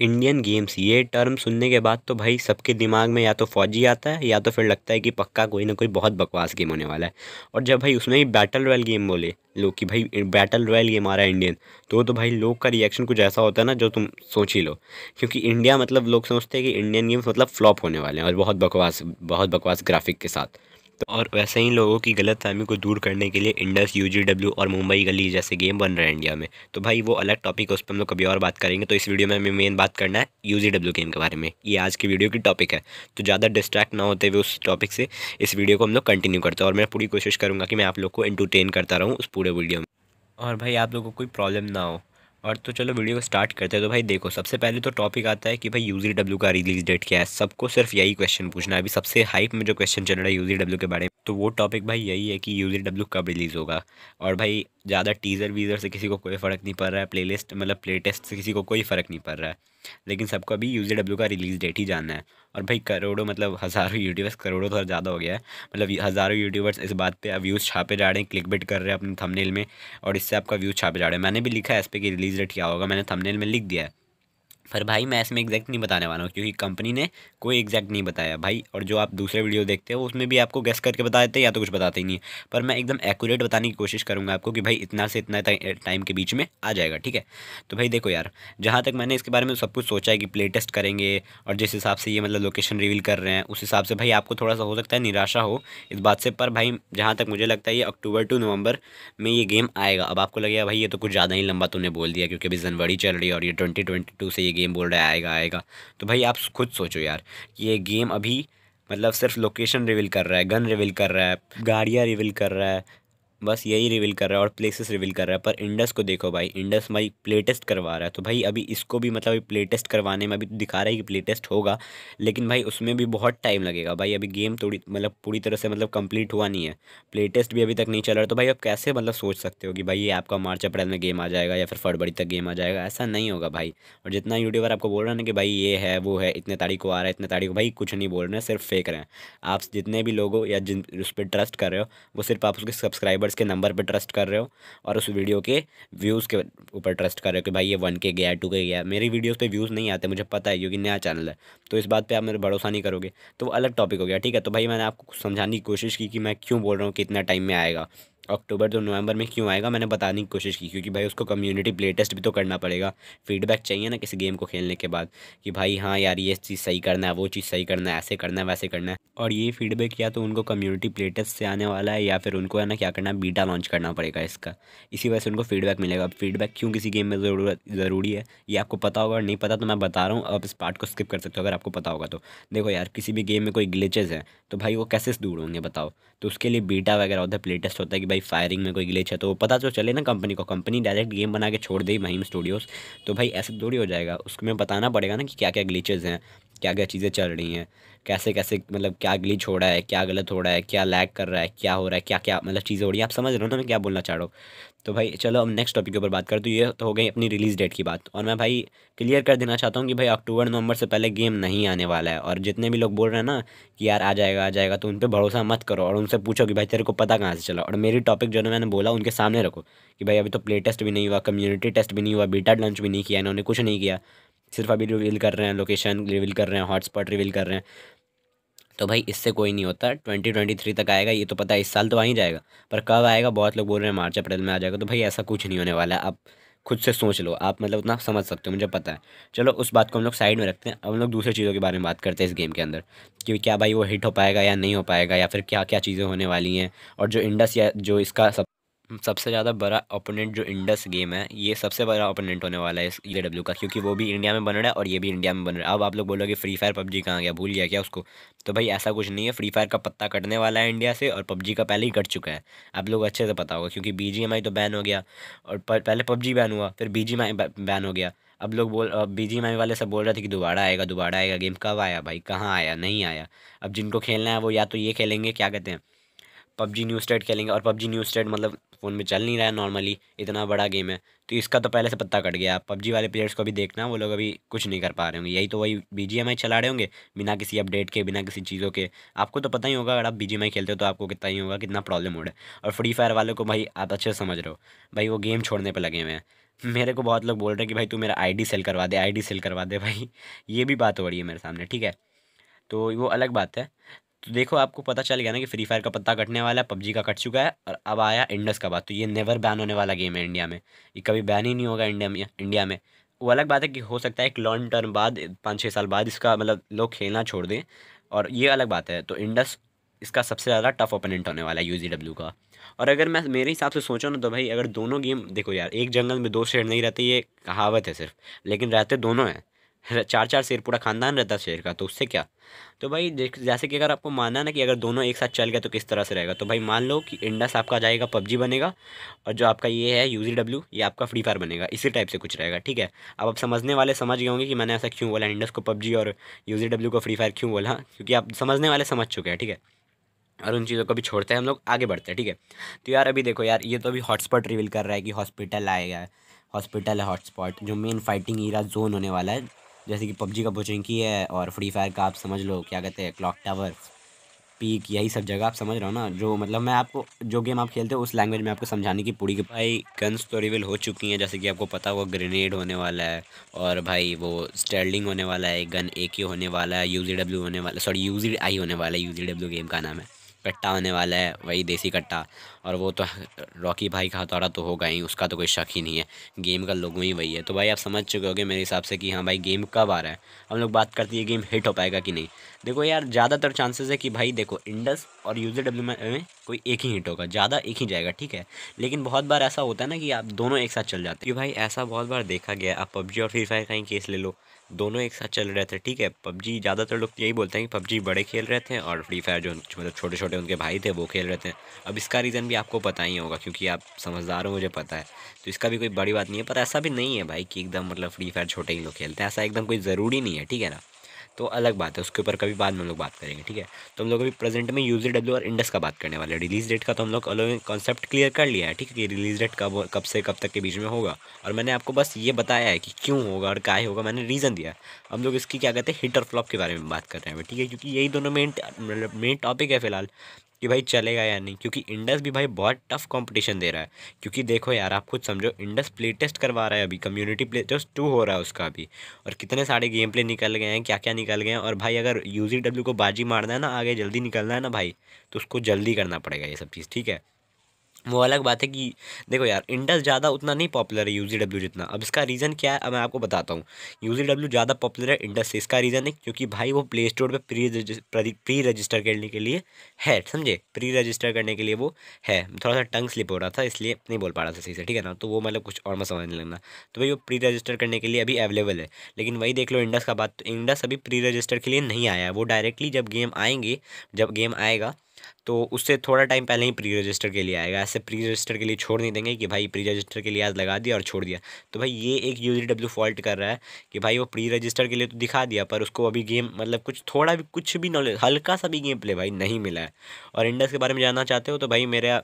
Indian games ये term सुनने के बाद तो भाई सबके दिमाग में या तो फौजी आता है या तो फिर लगता है कि पक्का कोई ना कोई बहुत बकवास गेम होने वाला है और जब भाई उसमें ही बैटल रॉयल गेम बोले लोग कि भाई बैटल रॉयल गेम आ रहा है इंडियन तो तो भाई लोग का रिएक्शन कुछ ऐसा होता है ना जो तुम सोच ही लो क्योंकि इंडिया मतलब लोग सोचते हैं कि इंडियन गेम्स मतलब फ्लॉप होने वाले हैं और बहुत बकवास बहुत बकवास ग्राफिक के साथ तो और वैसे ही लोगों की गलत फहमी को दूर करने के लिए इंडस यू जी डब्ल्यू और मुंबई गली जैसे गेम बन रहे हैं इंडिया में तो भाई वो अलग टॉपिक है उस पर हम लोग कभी और बात करेंगे तो इस वीडियो में हमें मेन बात करना है यू जी डब्ल्यू गेम के बारे में ये आज की वीडियो की टॉपिक है तो ज़्यादा डिस्ट्रैक्ट ना होते हुए उस टॉपिक से इस वीडियो को हम लोग कंटिन्यू करते हैं और मैं पूरी कोशिश करूँगा कि मैं आप लोग को इंटरटेन करता रहूँ उस पूरे वीडियो में और भाई आप लोगों को कोई प्रॉब्लम ना हो और तो चलो वीडियो को स्टार्ट करते हैं तो भाई देखो सबसे पहले तो टॉपिक आता है कि भाई यूजी डब्ल्यू का रिलीज डेट क्या है सबको सिर्फ यही क्वेश्चन पूछना है अभी सबसे हाइप में जो क्वेश्चन चल रहा है यूजी डब्ल्यू के बारे में तो वो टॉपिक भाई यही है कि यूजी डब्ल्यू कब रिलीज़ होगा और भाई ज़्यादा टीज़र वीज़र से किसी को कोई फ़र्क नहीं पड़ रहा है प्लेलिस्ट मतलब प्ले टेस्ट से किसी को कोई फ़र्क नहीं पड़ रहा है लेकिन सबको अभी यू डब्ल्यू का रिलीज़ डेट ही जानना है और भाई करोड़ों मतलब हज़ारों यूट्यूबर्स करोड़ों थोड़ा तो ज़्यादा हो गया है मतलब हज़ारों यूट्यूबर्स इस बात पे व्यूज़ छापे जा रहे हैं क्लिक बिट कर रहे हैं अपने थमनेल में और इससे आपका व्यूज़ छापे जा रहे हैं मैंने भी लिखा है इस पर कि रिलीज़ डेट क्या होगा मैंने थमनेल में लिख दिया है पर भाई मैं इसमें एग्जैक्ट नहीं बताने वाला हूँ क्योंकि कंपनी ने कोई एग्जैक्ट नहीं बताया भाई और जो आप दूसरे वीडियो देखते हो उसमें भी आपको गेस करके बता देते या तो कुछ बताते ही नहीं पर मैं एकदम एक्यूरेट बताने की कोशिश करूँगा आपको कि भाई इतना से इतना टाइम के बीच में आ जाएगा ठीक है तो भाई देखो यार जहाँ तक मैंने इसके बारे में सब कुछ सोचा है कि प्ले टेस्ट करेंगे और जिस हिसाब से ये मतलब लोकेशन रिवील कर रहे हैं उस हिसाब से भाई आपको थोड़ा सा हो सकता है निराशा हो इस बात से पर भाई जहाँ तक मुझे लगता है ये अक्टूबर टू नवंबर में ये गेम आएगा अब आपको लगेगा भाई ये तो कुछ ज़्यादा ही लंबा तूने बोल दिया क्योंकि अभी जनवरी चल रही है और ये ट्वेंटी से ये गेम बोल रहा है आएगा आएगा तो भाई आप खुद सोचो यार ये गेम अभी मतलब सिर्फ लोकेशन रिवील कर रहा है गन रिवील कर रहा है गाड़ियाँ रिवील कर रहा है बस यही रिवील कर रहा है और प्लेसेस रिवील कर रहा है पर इंडस को देखो भाई इंडस भाई प्ले टेस्ट करवा रहा है तो भाई अभी इसको भी मतलब प्ले टेस्ट करवाने में अभी तो दिखा रहा है कि प्ले टेस्ट होगा लेकिन भाई उसमें भी बहुत टाइम लगेगा भाई अभी गेम थोड़ी मतलब पूरी तरह से मतलब कंप्लीट हुआ नहीं है प्ले टेस्ट भी अभी तक नहीं चल रहा तो भाई आप कैसे मतलब सोच सकते हो कि भाई ये आपका मार्च अप्रैल में गेम आ जाएगा या फिर फरवरी तक गेम आ जाएगा ऐसा नहीं होगा भाई और जितना यूट्यूबर आपको बोल रहा है ना कि भाई ये है वो है इतने तारीख को आ रहा है इतने तारीख को भाई कुछ नहीं बोल रहे हैं सिर्फ फेंक रहे हैं आप जितने भी लोगों या जिन उस पर ट्रस्ट कर रहे हो वो सिर्फ आप उसके सब्सक्राइबर यूट्यूबर्स के नंबर पर ट्रस्ट कर रहे हो और उस वीडियो के व्यूज़ के ऊपर ट्रस्ट कर रहे हो कि भाई ये वन के गया टू के गया मेरी वीडियोज़ पर व्यूज़ नहीं आते मुझे पता है क्योंकि नया चैनल है तो इस बात पर आप मेरे भरोसा नहीं करोगे तो वो अलग टॉपिक हो गया ठीक है तो भाई मैंने आपको समझाने की कोशिश की कि मैं क्यों बोल रहा हूँ कितना टाइम में आएगा अक्टूबर तो नवंबर में क्यों आएगा मैंने बताने की कोशिश की क्योंकि भाई उसको कम्युनिटी प्ले टेस्ट भी तो करना पड़ेगा फीडबैक चाहिए ना किसी गेम को खेलने के बाद कि भाई हाँ यार ये चीज़ सही करना है वो चीज़ सही करना है ऐसे करना है वैसे करना है और ये फीडबैक या तो उनको कम्युनिटी प्लेटेस्ट से आने वाला है या फिर उनको है ना क्या करना है बीटा लॉन्च करना पड़ेगा इसका इसी वजह से उनको फीडबैक मिलेगा अब फीडबैक क्यों किसी गेम में ज़रूरत ज़रूरी है ये आपको पता होगा और नहीं पता तो मैं बता रहा हूँ आप इस पार्ट को स्किप कर सकते हो अगर आपको पता होगा तो देखो यार किसी भी गेम में कोई ग्लिचेज है तो भाई वो कैसे दूर होंगे बताओ तो उसके लिए बीटा वगैरह होता है प्लेटेस्ट होता है कि भाई फायरिंग में कोई ग्लिच है तो पता तो चले ना कंपनी को कंपनी डायरेक्ट गेम बना के छोड़ दे महिम स्टूडियोज़ तो भाई ऐसे दूरी हो जाएगा उसमें बताना पड़ेगा ना कि क्या क्या ग्लिचेज हैं क्या क्या चीज़ें चल रही हैं कैसे कैसे मतलब क्या गली छोड़ा है क्या गलत हो रहा है क्या लैग कर रहा है क्या हो रहा है क्या क्या मतलब चीज़ें हो रही हैं आप समझ रहे हो ना मैं क्या बोलना चाह रहा हूँ तो भाई चलो अब नेक्स्ट टॉपिक के ऊपर बात करते तो ये तो हो गई अपनी रिलीज़ डेट की बात और मैं भाई क्लियर कर देना चाहता हूँ कि भाई अक्टूबर नवंबर से पहले गेम नहीं आने वाला है और जितने भी लोग बोल रहे हैं ना कि यार आ जाएगा आ जाएगा तो उन पर भरोसा मत करो और उनसे पूछो कि भाई तेरे को पता कहाँ से चला और मेरी टॉपिक जो है मैंने बोला उनके सामने रखो कि भाई अभी तो प्ले टेस्ट भी नहीं हुआ कम्युनिटी टेस्ट भी नहीं हुआ बीटा लंच भी नहीं किया इन्होंने कुछ नहीं किया सिर्फ अभी रिवील कर रहे हैं लोकेशन रिवील कर रहे हैं हॉटस्पॉट रिवील कर रहे हैं तो भाई इससे कोई नहीं होता ट्वेंटी ट्वेंटी थ्री तक आएगा ये तो पता है इस साल तो आ ही जाएगा पर कब आएगा बहुत लोग बोल रहे हैं मार्च अप्रैल में आ जाएगा तो भाई ऐसा कुछ नहीं होने वाला है आप खुद से सोच लो आप मतलब उतना समझ सकते हो मुझे पता है चलो उस बात को हम लोग साइड में रखते हैं हम लोग दूसरी चीज़ों के बारे में बात करते हैं इस गेम के अंदर कि क्या भाई वो हिट हो पाएगा या नहीं हो पाएगा या फिर क्या क्या चीज़ें होने वाली हैं और जो इंडस या जो इसका सब सबसे ज़्यादा बड़ा ओपोनेंट जो इंडस गेम है ये सबसे बड़ा ओपोनेंट होने वाला है इस ई e डब्ल्यू का क्योंकि वो भी इंडिया में बन रहा है और ये भी इंडिया में बन रहा है अब आप लोग बोलोगे फ्री फायर पबजी कहाँ गया भूल गया क्या उसको तो भाई ऐसा कुछ नहीं है फ्री फायर का पत्ता कटने वाला है इंडिया से और पबजी का पहले ही कट चुका है आप लोग अच्छे से पता होगा क्योंकि बी तो बैन हो गया और पहले पबजी बैन हुआ फिर बी बैन हो गया अब लोग बोल बी जी वाले सब बोल रहे थे कि दोबारा आएगा दोबारा आएगा गेम कब आया भाई कहाँ आया नहीं आया अब जिनको खेलना है वो या तो ये खेलेंगे क्या कहते हैं पबजी न्यू स्टेट खेलेंगे और पबजी न्यू स्टेट मतलब फ़ोन में चल नहीं रहा है नॉर्मली इतना बड़ा गेम है तो इसका तो पहले से पत्ता कट गया पबजी वाले प्लेयर्स को भी देखना वो लोग अभी कुछ नहीं कर पा रहे होंगे यही तो वही बी जी चला रहे होंगे बिना किसी अपडेट के बिना किसी चीज़ों के आपको तो पता ही होगा अगर आप बी जी खेलते हो तो आपको कितना ही होगा कितना प्रॉब्लम हो रहा है और फ्री फायर वालों को भाई आप अच्छे से समझ रहे हो भाई वो गेम छोड़ने पर लगे हुए हैं मेरे को बहुत लोग बोल रहे हैं कि भाई तू मेरा आईडी सेल करवा दे आईडी सेल करवा दे भाई ये भी बात हो रही है मेरे सामने ठीक है तो वो अलग बात है तो देखो आपको पता चल गया ना कि फ्री फायर का पत्ता कटने वाला है पबजी का कट चुका है और अब आया इंडस का बात तो ये नेवर बैन होने वाला गेम है इंडिया में ये कभी बैन ही नहीं होगा इंडिया में इंडिया में वो अलग बात है कि हो सकता है एक लॉन्ग टर्म बाद पाँच छः साल बाद इसका मतलब लोग खेलना छोड़ दें और ये अलग बात है तो इंडस इसका सबसे ज़्यादा टफ ओपोनेंट होने वाला है यू का और अगर मैं मेरे हिसाब से सोचा ना तो भाई अगर दोनों गेम देखो यार एक जंगल में दो शेर नहीं रहते ये कहावत है सिर्फ लेकिन रहते दोनों हैं चार चार शेर पूरा खानदान रहता शेर का तो उससे क्या तो भाई जैसे कि अगर आपको मानना ना कि अगर दोनों एक साथ चल गए तो किस तरह से रहेगा तो भाई मान लो कि इंडस आपका जाएगा पबजी बनेगा और जो आपका ये है यू डब्ल्यू ये आपका फ्री फायर बनेगा इसी टाइप से कुछ रहेगा ठीक है अब आप समझने वाले समझ गए होंगे कि मैंने ऐसा क्यों बोला इंडस को पबजी और यू डब्ल्यू को फ्री फायर क्यों बोला क्योंकि आप समझने वाले समझ चुके हैं ठीक है और उन चीज़ों को भी छोड़ते हैं हम लोग आगे बढ़ते हैं ठीक है तो यार अभी देखो यार ये तो अभी हॉटस्पॉट रिवील कर रहा है कि हॉस्पिटल आएगा हॉस्पिटल है हॉटस्पॉट जो मेन फाइटिंग ईरा जोन होने वाला है जैसे कि पबजी का बोचिंकी है और फ्री फायर का आप समझ लो क्या कहते हैं क्लॉक टावर पीक यही सब जगह आप समझ रहे हो ना जो मतलब मैं आपको जो गेम आप खेलते हो उस लैंग्वेज में आपको समझाने की पूरी भाई गन्स तो रिविल हो चुकी हैं जैसे कि आपको पता हुआ ग्रेनेड होने वाला है और भाई वो स्टर्लिंग होने वाला है गन ए होने वाला है यू होने वाला सॉरी यू होने वाला है यू गेम का नाम है कट्टा आने वाला है वही देसी कट्टा और वो तो रॉकी भाई का हथौड़ा तो होगा ही उसका तो कोई शक ही नहीं है गेम का लोगों ही वही है तो भाई आप समझ चुके होगे मेरे हिसाब से कि हाँ भाई गेम कब आ रहा है हम लोग बात करते हैं गेम हिट हो पाएगा कि नहीं देखो यार ज़्यादातर चांसेस है कि भाई देखो इंडस और यू डब्ल्यू में कोई एक ही हिट होगा ज़्यादा एक ही जाएगा ठीक है लेकिन बहुत बार ऐसा होता है ना कि आप दोनों एक साथ चल जाते हैं कि भाई ऐसा बहुत बार देखा गया आप पबजी और फ्री फायर का ही केस ले लो दोनों एक साथ चल रहे थे ठीक है पबजी ज़्यादातर लोग तो यही बोलते हैं कि पबजी बड़े खेल रहे थे और फ्री फायर जो मतलब छोटे छोटे उनके भाई थे वो खेल रहे थे अब इसका रीज़न भी आपको पता ही होगा क्योंकि आप समझदार हो मुझे पता है तो इसका भी कोई बड़ी बात नहीं है पर ऐसा भी नहीं है भाई कि एकदम मतलब फ्री फायर छोटे ही लोग खेलते हैं ऐसा एकदम कोई ज़रूरी नहीं है ठीक है ना तो अलग बात है उसके ऊपर कभी बाद में हम लोग बात करेंगे ठीक है तो हम लोग अभी प्रेजेंट में यूजर डब्ल्यू और इंडस का बात करने वाले हैं रिलीज डेट का तो हम लोग कॉन्सेप्ट क्लियर कर लिया है ठीक है कि रिलीज डेट कब कब से कब तक के बीच में होगा और मैंने आपको बस ये बताया है कि क्यों होगा और क्या होगा मैंने रीज़न दिया हम लोग इसकी क्या कहते हैं हिट और फ्लॉप के बारे में बात कर रहे हैं ठीक है क्योंकि यही दोनों मेन मेन टॉपिक है फिलहाल कि भाई चलेगा या नहीं क्योंकि इंडस भी भाई बहुत टफ कंपटीशन दे रहा है क्योंकि देखो यार आप खुद समझो इंडस प्ले टेस्ट करवा रहा है अभी कम्युनिटी प्ले टेस्ट टू हो रहा है उसका अभी और कितने सारे गेम प्ले निकल गए हैं क्या क्या निकल गए हैं और भाई अगर यू को बाजी मारना है ना आगे जल्दी निकलना है ना भाई तो उसको जल्दी करना पड़ेगा ये सब चीज़ ठीक है वो अलग बात है कि देखो यार इंडस ज़्यादा उतना नहीं पॉपुलर है यू जी डब्ल्यू जितना अब इसका रीज़न क्या है अब मैं आपको बताता हूँ यू जी ज़्यादा पॉपुलर है इंडस से इसका रीज़न है क्योंकि भाई वो प्ले स्टोर पर प्री प्री रजिस्टर करने के लिए है समझे प्री रजिस्टर करने के लिए वो है थोड़ा सा टंग स्लिप हो रहा था इसलिए नहीं बोल पा रहा था सही से ठीक है ना तो वो मतलब कुछ और मैं समझने लगना तो भाई वो प्री रजिस्टर करने के लिए अभी अवेलेबल है लेकिन वही देख लो इंडस का बात तो इंडस अभी प्री रजिस्टर के लिए नहीं आया वो डायरेक्टली जब गेम आएंगे जब गेम आएगा तो उससे थोड़ा टाइम पहले ही प्री रजिस्टर के लिए आएगा ऐसे प्री रजिस्टर के लिए छोड़ नहीं देंगे कि भाई प्री रजिस्टर के लिए आज लगा दिया और छोड़ दिया तो भाई ये एक यू डब्ल्यू फॉल्ट कर रहा है कि भाई वो प्री रजिस्टर के लिए तो दिखा दिया पर उसको अभी गेम मतलब कुछ थोड़ा भी कुछ भी नॉलेज हल्का सा भी गेम प्ले भाई नहीं मिला है और इंडस के बारे में जानना चाहते हो तो भाई मेरा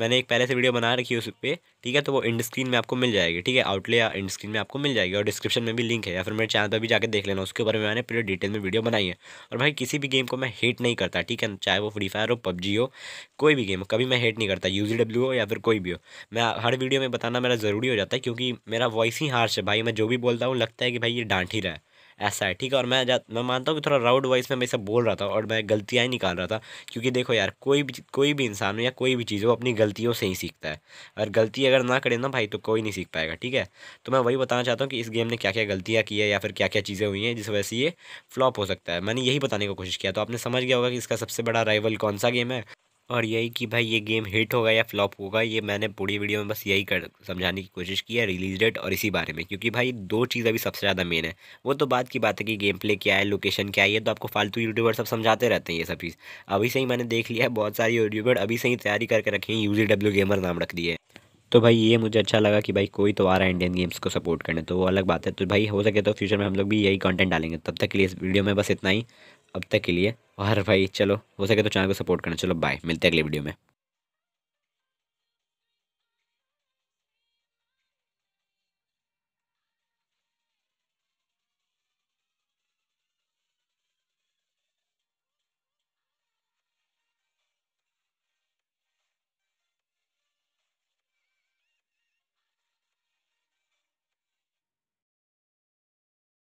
मैंने एक पहले से वीडियो बना रखी है उस पर ठीक है तो वो इंड स्क्रीन में आपको मिल जाएगी ठीक है आउटले या इंड स्क्रीन में आपको मिल जाएगी और डिस्क्रिप्शन में भी लिंक है या फिर मेरे चैनल पर भी जाकर देख लेना उसके ऊपर मैंने पूरे डिटेल में वीडियो बनाई है और भाई किसी भी गेम को मैं हेट नहीं करता ठीक है चाहे वो फ्री फायर हो पबजी हो कोई भी गेम हो कभी मैं हेट नहीं करता यू डब्ल्यू हो या फिर कोई भी हो मैं हर वीडियो में बताना मेरा ज़रूरी हो जाता है क्योंकि मेरा वॉइस ही हार्श है भाई मैं जो भी बोलता हूँ लगता है कि भाई ये डांट ही रहा है ऐसा है ठीक है और मैं जा मैं मानता हूँ कि थोड़ा राउड वाइज में मैं सब बोल रहा था और मैं गलतियाँ ही निकाल रहा था क्योंकि देखो यार कोई भी कोई भी इंसान हो या कोई भी चीज़ हो अपनी गलतियों से ही सीखता है और गलती अगर ना करे ना भाई तो कोई नहीं सीख पाएगा ठीक है तो मैं वही बताना चाहता हूँ कि इस गेम ने क्या क्या गलतियाँ की है या फिर क्या क्या चीज़ें हुई हैं जिस वजह से ये फ्लॉप हो सकता है मैंने यही बताने की कोशिश किया तो आपने समझ गया होगा कि इसका सबसे बड़ा राइवल कौन सा गेम है और यही कि भाई ये गेम हिट होगा या फ्लॉप होगा ये मैंने पूरी वीडियो में बस यही कर समझाने की कोशिश की है रिलीज डेट और इसी बारे में क्योंकि भाई दो चीज़ अभी सबसे ज़्यादा मेन है वो तो बात की बात है कि गेम प्ले क्या है लोकेशन क्या है ये तो आपको फालतू यूट्यूबर सब समझाते रहते हैं ये सब चीज़ अभी से ही मैंने देख लिया है बहुत सारे यूट्यूबर अभी से ही तैयारी करके रखे हैं यू डब्ल्यू गेमर नाम रख दिए तो भाई ये मुझे अच्छा लगा कि भाई कोई तो आ रहा है इंडियन गेम्स को सपोर्ट करने तो वो अलग बात है तो भाई हो सके तो फ्यूचर में हम लोग भी यही कंटेंट डालेंगे तब तक के लिए इस वीडियो में बस इतना ही अब तक के लिए और भाई चलो हो सके तो चैनल को सपोर्ट करना चलो बाय मिलते हैं अगले वीडियो में